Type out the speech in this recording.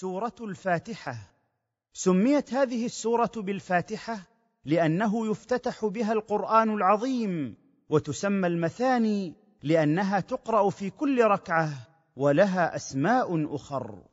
سوره الفاتحه سميت هذه السوره بالفاتحه لانه يفتتح بها القران العظيم وتسمى المثاني لانها تقرا في كل ركعه ولها اسماء اخر